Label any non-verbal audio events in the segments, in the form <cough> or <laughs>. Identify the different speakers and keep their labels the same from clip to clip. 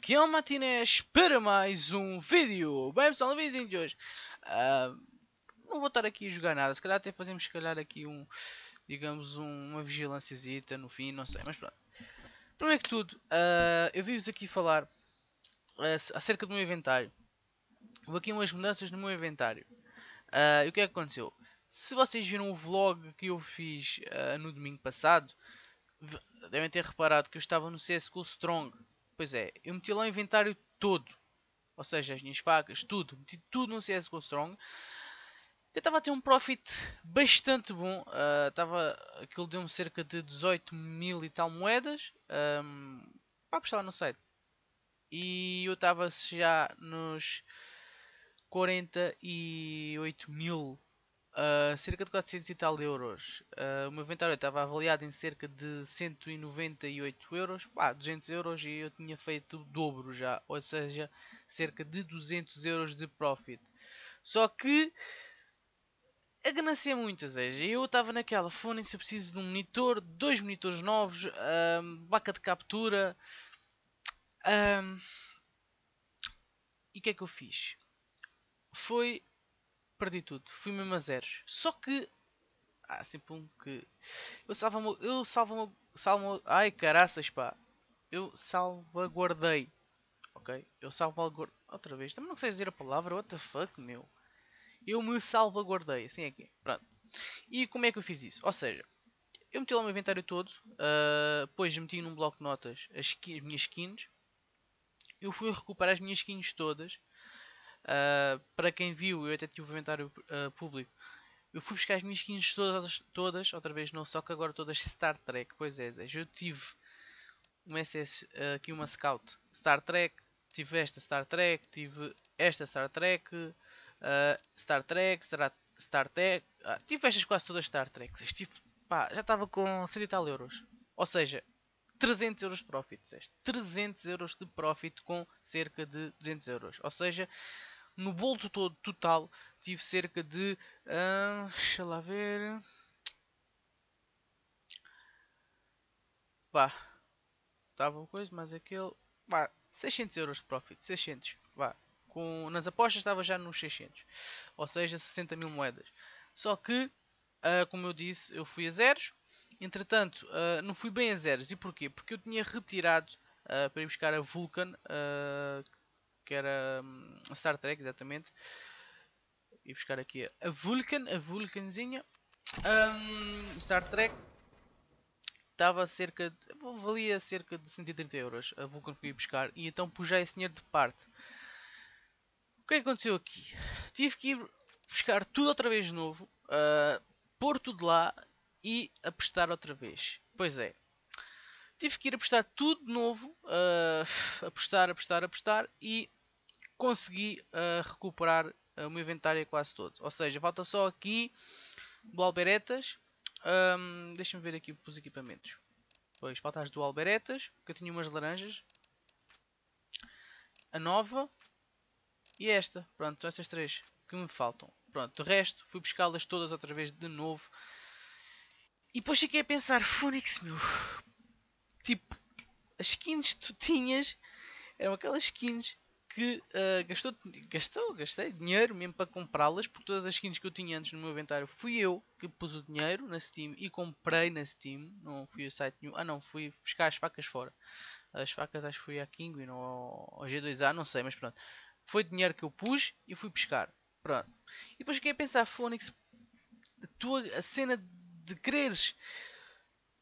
Speaker 1: aqui é o Matinés para mais um vídeo. Bem pessoal, no de hoje uh, não vou estar aqui a jogar nada. Se calhar até fazemos se calhar aqui um, digamos, um, uma vigilânciazita no fim, não sei, mas pronto. Primeiro que tudo, uh, eu vim-vos aqui falar uh, acerca do meu inventário. Vou aqui umas mudanças no meu inventário. e o que é que aconteceu? Se vocês viram o vlog que eu fiz no domingo passado, devem ter reparado que eu estava no CSGO Strong. Pois é, eu meti lá o inventário todo. Ou seja, as minhas facas, tudo. Meti tudo no CSGO Strong. Tentava ter um profit bastante bom. Uh, tava, aquilo deu-me cerca de 18 mil e tal moedas. Um, para apostar no site. E eu estava já nos 48 mil ah, cerca de 400 e tal euros. Uh, o meu inventário estava avaliado em cerca de 198 euros, pá, 200 euros e eu tinha feito o dobro já, ou seja, cerca de 200 euros de profit. Só que a ganância é muita, seja, eu estava naquela, fone se eu preciso de um monitor, dois monitores novos, um, ah, placa de captura. Um, e o que é que eu fiz? Foi perdi tudo. Fui mesmo a zeros. Só que. ah, sempre um que. Eu salvo. Eu salvo. salvo ai caraças, pá. Eu salvaguardei. Ok? Eu salvaguardei. Outra vez. Também não sei dizer a palavra. What the fuck, meu. Eu me salvaguardei. Assim é que é, Pronto. E como é que eu fiz isso? Ou seja, eu meti lá o meu inventário todo. Uh, depois meti num bloco de notas as, as minhas skins. Eu fui recuperar as minhas skins todas Uh, para quem viu, eu até tive um inventário uh, ah, público. Eu fui buscar as minhas skins todas, todas, outra vez não só que agora todas Star Trek. Pois é, Zé. Eu tive uma SS, uh, ah, aqui uma Scout Star Trek, tive esta Star Trek, tive esta Star Trek, uh, Star Trek, Star, Star Trek. tive estas quase todas Star Trek. Tive, pá, já estava com 100 e tal euros. Ou seja, 300 euros de profit. Zé. 300 euros de profit com cerca de 200 euros. Ou seja, no bolso todo, total, tive cerca de. Uh, deixa lá ver. Vá. Estava coisa, mas aquele. Pá, 600 euros de profit. 600. Vá. Com, nas apostas estava já nos 600. Ou seja, 60 mil moedas. Só que, uh, como eu disse, eu fui a zeros. Entretanto, uh, não fui bem a zeros. E porquê? Porque eu tinha retirado uh, para ir buscar a Vulcan, uh, que era hum, Star Trek, exatamente. E buscar aqui a Vulcan, a Vulcanzinha. Um, Star Trek estava cerca de, valia cerca de 130 euros a Vulcan que eu ia buscar e então pus esse dinheiro de parte. O que é que aconteceu aqui? Tive que ir buscar tudo outra vez de novo, uh, pôr tudo lá e apostar outra vez. Pois é, tive que ir apostar tudo de novo, ah, uh, <laughs> apostar, apostar, apostar e consegui uh, recuperar uh, o meu inventário quase todo. Ou seja, falta só aqui do alberetas. Um, Deixa-me ver aqui os equipamentos. Pois, falta as do alberetas, porque eu tinha umas laranjas. A nova. E esta. Pronto, são estas três que me faltam. Pronto, o resto fui buscá-las todas outra vez de novo. E depois fiquei a pensar, Phoenix meu, tipo, as skins que tu tinhas eram aquelas skins que uh, gastou, gastou, gastei dinheiro mesmo para comprá-las, porque todas as skins que eu tinha antes no meu inventário fui eu que pus o dinheiro na Steam e comprei na Steam, não fui a site nenhum, ah não, fui buscar as facas fora, as facas acho que fui à Kinguin ou ao G2A, não sei, mas pronto, foi dinheiro que eu pus e fui pescar, pronto, e depois fiquei a pensar, Phoenix, a tua a cena de quereres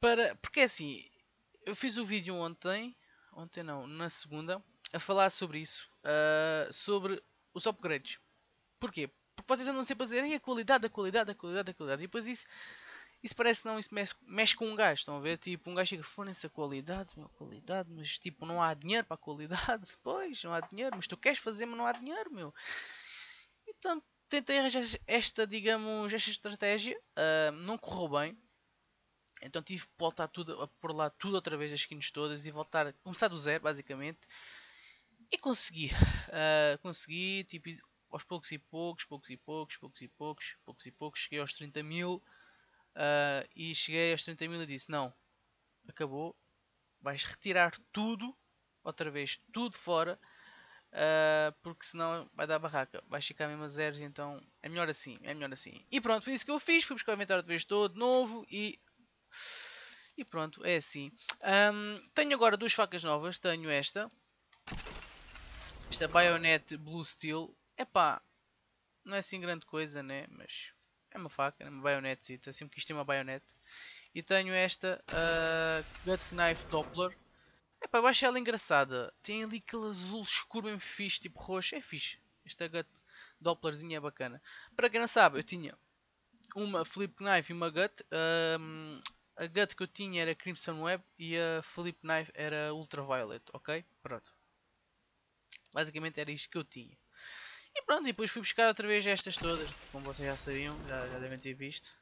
Speaker 1: para, porque é assim, eu fiz o vídeo ontem, ontem não, na segunda, a falar sobre isso, uh, sobre os upgrades. Porquê? Porque vocês andam sempre a dizer a qualidade, a qualidade, a qualidade, a qualidade. E depois isso, isso parece não, isso mexe, mexe com um gajo. Estão a ver? Tipo, um gajo chega, fornece a qualidade, meu, qualidade, mas tipo, não há dinheiro para a qualidade. <laughs> Pois, não há dinheiro, mas tu queres fazer, mas não há dinheiro, meu. Então, tentei arranjar esta, digamos, esta estratégia. Uh, não correu bem. Então tive que voltar tudo, a pôr lá tudo outra vez, as skins todas e voltar, começar do zero, basicamente. E consegui. Uh, consegui, tipo, aos poucos e poucos, poucos e poucos, poucos e poucos, poucos e poucos, cheguei aos 30 mil. Uh, e cheguei aos 30 mil e disse: Não, acabou, vais retirar tudo, outra vez, tudo fora, uh, porque senão vai dar barraca, vai ficar mesmo a zeros. Então é melhor assim, é melhor assim. E pronto, foi isso que eu fiz. Fui buscar o inventário de vez todo, novo e. E pronto, é assim. Um, tenho agora duas facas novas. Tenho esta, esta Bayonet Blue Steel, é pá, não é assim grande coisa, né? Mas é uma faca, é uma baionete, sempre quis ter uma bayonet E tenho esta uh, Gut Knife Doppler. Epá, eu acho ela engraçada. Tem ali aquele azul escuro bem fixe, tipo roxo. É fixe. Esta Gut Dopplerzinha é bacana. Para quem não sabe, eu tinha uma Flip Knife e uma Gut. Um, a Gut que eu tinha era Crimson Web e a Flip Knife era Ultraviolet, ok? Pronto. Basicamente era isto que eu tinha. E pronto, e depois fui buscar outra vez estas todas, como vocês já sabiam, já, já devem ter visto.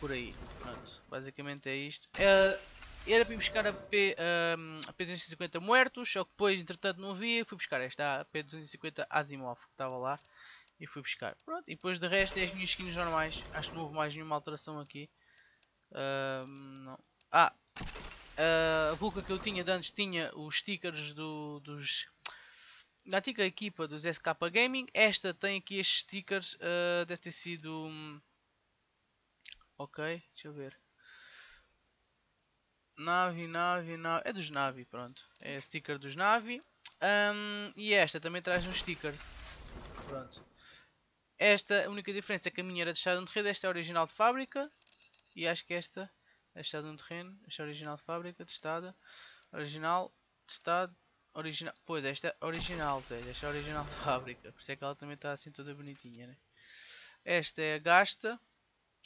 Speaker 1: Por aí, pronto, basicamente é isto. Uh, era para ir buscar a, P, a P250 Muertos, só que depois, entretanto, não havia. Fui buscar esta, P250 Asimov, que estava lá. E fui buscar. Pronto, e depois de resto é as minhas skins normais. Acho que não houve mais nenhuma alteração aqui. Uh, não. Ah, uh, a vulca que eu tinha de antes tinha os stickers do, dos da antiga equipa dos SK Gaming. Esta tem aqui estes stickers. Uh, deve ter sido. Hum, ok, deixa eu ver. Navi, Navi, Navi. É dos Navi, pronto. É sticker dos Navi. Um, e esta também traz uns stickers. Pronto. Esta, a única diferença é que a minha era deixada no terreno. Esta é original de fábrica. E acho que esta é deixada no terreno. Esta é original de fábrica, testada. Original, testada. Original. Pois, esta é original, Zé. Esta é original <laughs> de fábrica. Por isso é que ela também está assim toda bonitinha, né? Esta é a gasta.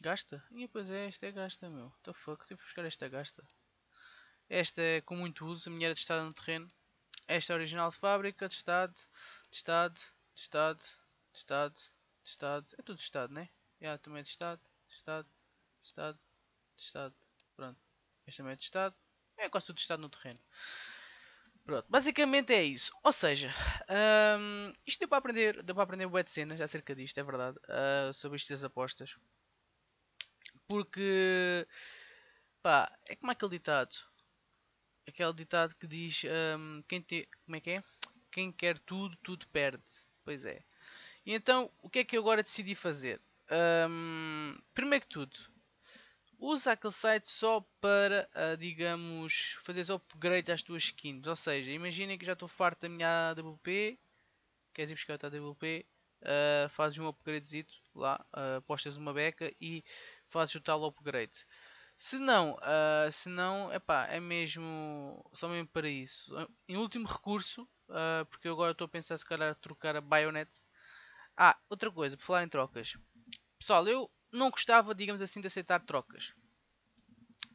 Speaker 1: Gasta? E pois é, esta é a gasta, meu. What the fuck? Tive que buscar esta gasta. Esta é com muito uso. A minha era é testada no terreno. Esta é original de fábrica. Testado. Testado. Testado. Testado. Testado. É tudo testado, né? Já, yeah, também é testado. Testado. Testado. Testado. Pronto. esta também é testado. É quase tudo testado no terreno. Pronto, basicamente é isso. Ou seja, um, isto deu para aprender, deu para aprender bué de cenas acerca disto, é verdade, uh, sobre estas apostas. Porque, pá, é como aquele ditado. Aquele ditado que diz, um, quem te, como é que é? Quem quer tudo, tudo perde. Pois é. E então, o que é que eu agora decidi fazer? Um, primeiro que tudo, usa aquele site só para, uh, digamos, fazer upgrades às tuas skins. Ou seja, imaginem que já estou farto da minha AWP, queres ir buscar outra AWP, uh, ah, fazes um upgradezito lá, uh, postas uma beca e fazes o tal upgrade. Se não, uh, se não, epá, é mesmo, só mesmo para isso. Em último recurso, uh, porque eu agora estou a pensar se calhar trocar a Bayonet. Ah, outra coisa, por falar em trocas. Pessoal, eu não gostava, digamos assim, de aceitar trocas.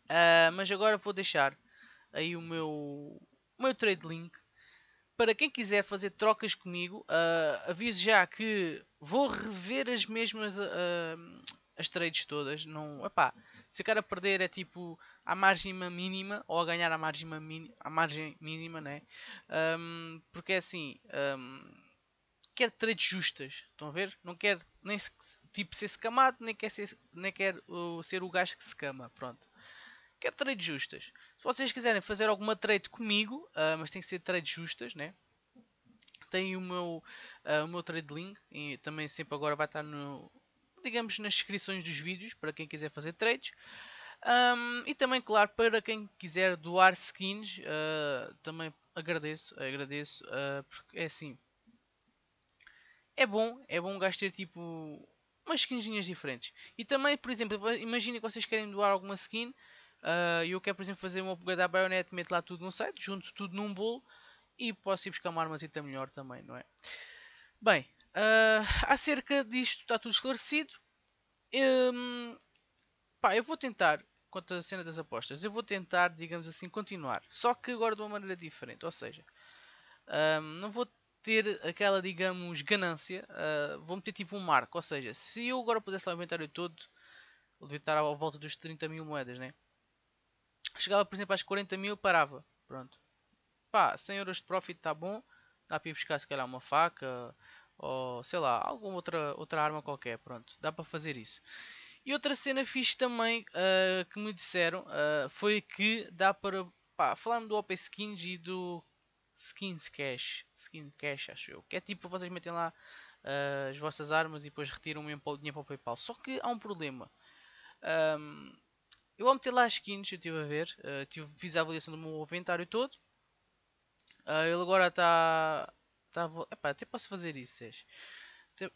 Speaker 1: Uh, mas agora vou deixar aí o meu, o meu trade link. Para quem quiser fazer trocas comigo, uh, aviso já que vou rever as mesmas uh, as trades todas. Não, epá, se ficar a perder é tipo a margem mínima ou a ganhar a margem, a margem mínima, né? Um, porque é assim. Um, quer trades justas. Estão a ver? Não quer nem tipo ser escamado, nem quer, ser, nem quer uh, ser o gajo que se cama. Pronto. Quer trades justas. Se vocês quiserem fazer alguma trade comigo, uh, mas tem que ser trades justas, né? Tem o meu, uh, o meu trade link. E também sempre agora vai estar no. Digamos nas descrições dos vídeos para quem quiser fazer trades. Um, e também, claro, para quem quiser doar skins, ah, também agradeço, agradeço, porque é assim, é bom, é bom gastar tipo umas skinzinhas diferentes. E também, por exemplo, imaginem que vocês querem doar alguma skin. Uh, eu quero, por exemplo, fazer uma upgrade à Bayonet, meto lá tudo num site, junto tudo num bolo e posso ir buscar uma armazita melhor também, não é? Bem, uh, acerca disto está tudo esclarecido. Um, pá, eu vou tentar, quanto à cena das apostas, eu vou tentar, digamos assim, continuar. Só que agora de uma maneira diferente, ou seja, um, não vou ter aquela, digamos, ganância, uh, vou meter tipo um marco. Ou seja, se eu agora pusesse lá o inventário todo, eu devia estar à volta dos 30 mil moedas, né? Chegava, por exemplo, às 40 mil, parava. Pronto. Pá, 100 euros de profit está bom. Dá para ir buscar, se calhar, uma faca ou sei lá, alguma outra, outra arma qualquer. Pronto, dá para fazer isso. E outra cena fixe também uh, que me disseram uh, foi que dá para. Pá, falar do OP Skins e do skins cash, skin cash acho eu, que é tipo vocês metem lá uh, as vossas armas e depois retiram o dinheiro para o PayPal. Só que há um problema. Um, eu vou meter lá as skins, eu estive a ver, uh, tive, fiz a avaliação do meu inventário todo. Uh, ele agora está. Tá, tá epá, até posso fazer isso.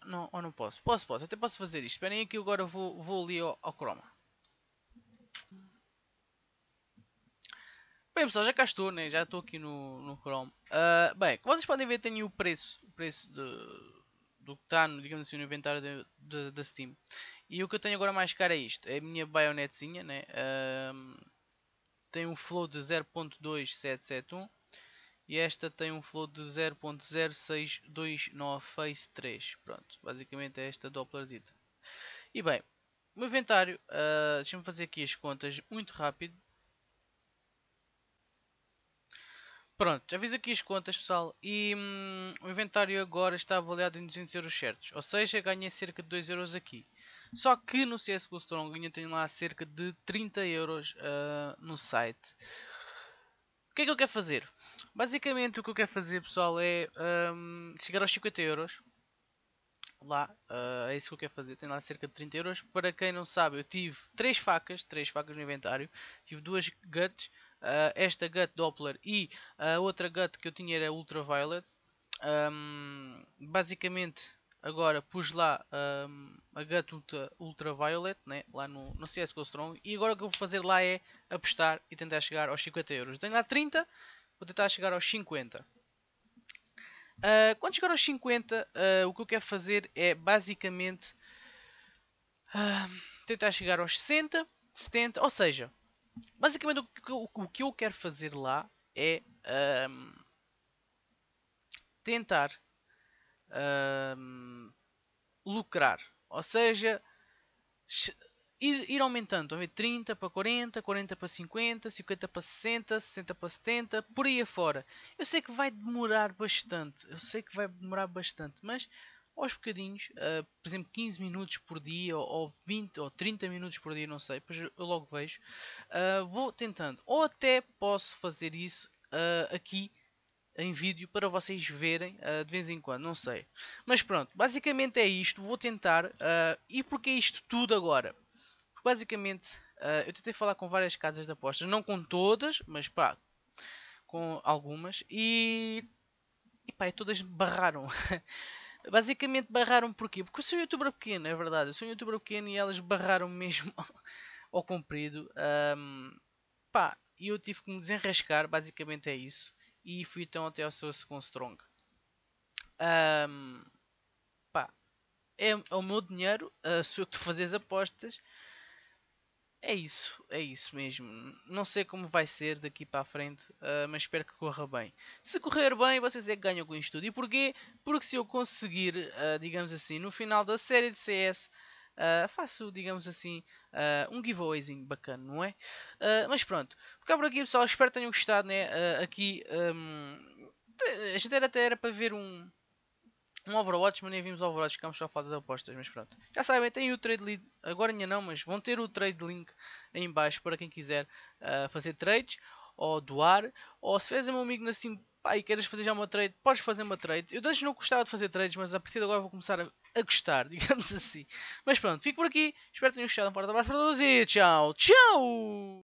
Speaker 1: não, ou não posso? Posso, posso, até posso fazer isto. Esperem aqui, agora vou, vou ali ao, ao Chroma. Bem pessoal, já cá estou, né? já estou aqui no, no Chrome. Uh, bem, como vocês podem ver tenho o preço, o preço de, do que está digamos assim, no inventário da Steam. E o que eu tenho agora mais caro é isto, é a minha baionetzinha, né? Uh, tem um flow de 0.2771 e esta tem um flow de 0.0629 Face 3. Pronto, basicamente é esta Dopplerzita. E bem, o inventário, uh, deixa-me fazer aqui as contas muito rápido. Pronto, já fiz aqui as contas, pessoal, e hum, o inventário agora está avaliado em 200 euros certos, ou seja, ganhei cerca de 2 euros aqui. Só que no CSGO Strong eu tenho lá cerca de 30 euros uh, no site. O que é que eu quero fazer? Basicamente o que eu quero fazer, pessoal, é um, chegar aos 50 euros. Lá, uh, é isso que eu quero fazer. Tenho lá cerca de 30 euros. Para quem não sabe, eu tive 3 facas, 3 facas no inventário. Tive duas guts, uh, esta GUT Doppler e a ah, outra GUT que eu tinha era Ultraviolet. Um, basicamente, agora pus lá um, a GUT ultra, Ultraviolet, né? lá no, no CSGO Strong. E agora o que eu vou fazer lá é apostar e tentar chegar aos 50 euros. Tenho lá 30, vou tentar chegar aos 50. Uh, ah, quando chegar aos 50, uh, o que eu quero fazer é basicamente uh, tentar chegar aos 60, 70, ou seja, basicamente o que, eu, o que eu quero fazer lá é um, tentar um, lucrar. Ou seja, ir, ir aumentando. Ver, 30 para 40, 40 para 50, 50 para 60, 60 para 70, por aí afora. Eu sei que vai demorar bastante. Eu sei que vai demorar bastante, mas aos bocadinhos, uh, por exemplo, 15 minutos por dia, ou 20 ou 30 minutos por dia, não sei, depois eu logo vejo. Uh, vou tentando, ou até posso fazer isso uh, aqui em vídeo para vocês verem uh, de vez em quando, não sei. Mas pronto, basicamente é isto. Vou tentar. Uh, e porque que isto tudo agora? Porque basicamente uh, eu tentei falar com várias casas de apostas, não com todas, mas pá, com algumas. E, e pá, e todas barraram. <laughs> Basicamente barraram porquê? Porque eu sou um youtuber pequeno, é verdade. Eu sou um youtuber pequeno e elas barraram mesmo <laughs> ao comprido. Um, pá, e eu tive que me desenrascar, basicamente é isso. E fui então até ao seu segundo strong. Um, pá, é, é, o meu dinheiro, uh, ah, sou eu que tu fazes apostas. É isso, é isso mesmo. Não sei como vai ser daqui para a frente, uh, mas espero que corra bem. Se correr bem, vocês é que ganham com isto tudo. E porquê? Porque se eu conseguir, uh, digamos assim, no final da série de CS, uh, ah, faço, digamos assim, um giveawayzinho bacana, não é? mas pronto, ficar por aqui pessoal, espero que tenham gostado, né? aqui, um, a gente era até era para ver um um Overwatch, mas nem vimos Overwatch, ficamos só a falar das apostas, mas pronto. Já sabem, tem o trade lead, agora ainda não, mas vão ter o trade link aí em baixo para quem quiser uh, fazer trades, ou doar, ou se fizer um amigo na Steam pá, e queres fazer já uma trade, podes fazer uma trade. Eu antes não gostava de fazer trades, mas a partir de agora vou começar a, a gostar, <laughs> digamos assim. Mas pronto, fico por aqui, espero que tenham gostado, um forte abraço para todos e tchau, tchau!